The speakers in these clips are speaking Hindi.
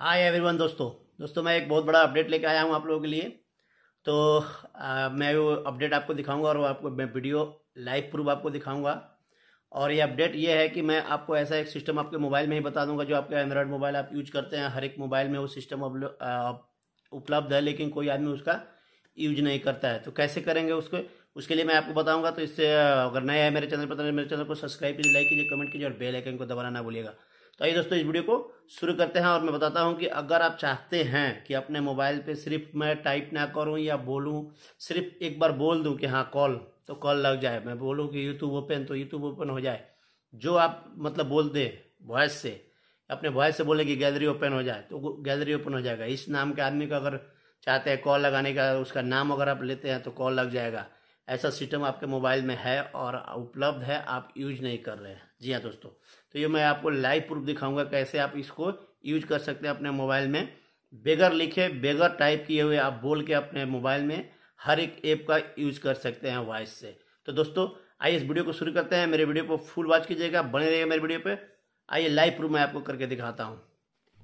हाय एवरीवन दोस्तों दोस्तों मैं एक बहुत बड़ा अपडेट लेकर आया हूँ आप लोगों के लिए तो आ, मैं वो अपडेट आपको दिखाऊंगा और वो आपको मैं वीडियो लाइव प्रूफ आपको दिखाऊंगा और ये अपडेट ये है कि मैं आपको ऐसा एक सिस्टम आपके मोबाइल में ही बता दूंगा जो आपका एंड्रॉयड मोबाइल आप यूज करते हैं हर एक मोबाइल में वो सिस्टम उपलब्ध है लेकिन कोई आदमी उसका यूज नहीं करता है तो कैसे करेंगे उसको उसके लिए मैं आपको बताऊंगा तो इससे अगर नया है मेरे चैनल पर तो मेरे चैनल को सब्सक्राइब कीजिए लाइक कीजिए कमेंट कीजिए और बेल आइकन को दबाना ना भूलिएगा तो आइए दोस्तों इस वीडियो को शुरू करते हैं और मैं बताता हूं कि अगर आप चाहते हैं कि अपने मोबाइल पे सिर्फ मैं टाइप ना करूं या बोलूं सिर्फ एक बार बोल दूं कि हाँ कॉल तो कॉल लग जाए मैं बोलूं कि यूट्यूब ओपन तो यूट्यूब ओपन हो जाए जो आप मतलब बोल दें वॉइस से अपने वॉइस से बोले कि गैलरी ओपन हो जाए तो गैलरी ओपन हो जाएगा इस नाम के आदमी का अगर चाहते हैं कॉल लगाने का उसका नाम अगर आप लेते हैं तो कॉल लग जाएगा ऐसा सिस्टम आपके मोबाइल में है और उपलब्ध है आप यूज नहीं कर रहे हैं जी हाँ दोस्तों तो ये मैं आपको लाइव प्रूफ दिखाऊंगा कैसे आप इसको यूज कर सकते हैं अपने मोबाइल में बेगर लिखे बेगर टाइप किए हुए आप बोल के अपने मोबाइल में हर एक ऐप का यूज कर सकते हैं वॉइस से तो दोस्तों आइए इस वीडियो को शुरू करते हैं मेरे वीडियो को फुल वॉच कीजिएगा बने रहिएगा मेरे वीडियो पे आइए लाइव प्रूफ मैं आपको करके दिखाता हूँ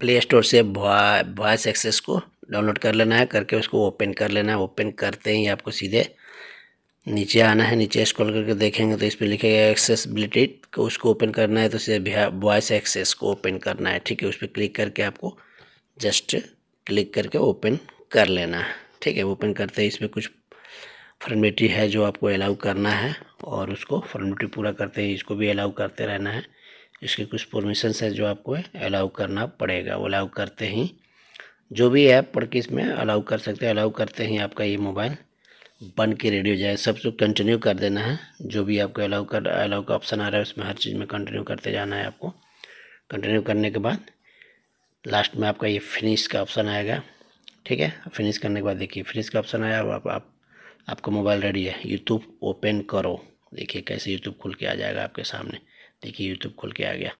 प्ले स्टोर से वॉइस एक्सेस को डाउनलोड कर लेना है करके उसको ओपन कर लेना है ओपन करते ही आपको सीधे नीचे आना है नीचे स्क्रॉल करके देखेंगे तो इस पर लिखेगा एक्सेसबिलिटी को उसको ओपन करना है तो इसे वॉइस एक्सेस हाँ, को ओपन करना है ठीक है उस पर क्लिक करके आपको जस्ट क्लिक करके ओपन कर लेना है ठीक है ओपन करते ही इसमें कुछ फॉर्मेलिटी है जो आपको अलाउ करना है और उसको फॉर्मेलिटी पूरा करते ही इसको भी अलाउ करते रहना है इसके कुछ परमिशन है जो आपको अलाउ करना पड़ेगा वो अलाउ करते ही जो भी ऐप पढ़ के इसमें अलाउ कर सकते हैं अलाउ करते ही आपका ये मोबाइल बन के रेडी हो जाए सब कंटिन्यू कर देना है जो भी आपको अलाउ कर अलाउ का ऑप्शन आ रहा है उसमें हर चीज़ में कंटिन्यू करते जाना है आपको कंटिन्यू करने के बाद लास्ट में आपका ये फिनिश का ऑप्शन आएगा ठीक है फिनिश करने के बाद देखिए फिनिश का ऑप्शन आया अब आप, आप आपका मोबाइल रेडी है यूट्यूब ओपन करो देखिए कैसे यूट्यूब खुल के आ जाएगा आपके सामने देखिए यूट्यूब खुल के आ गया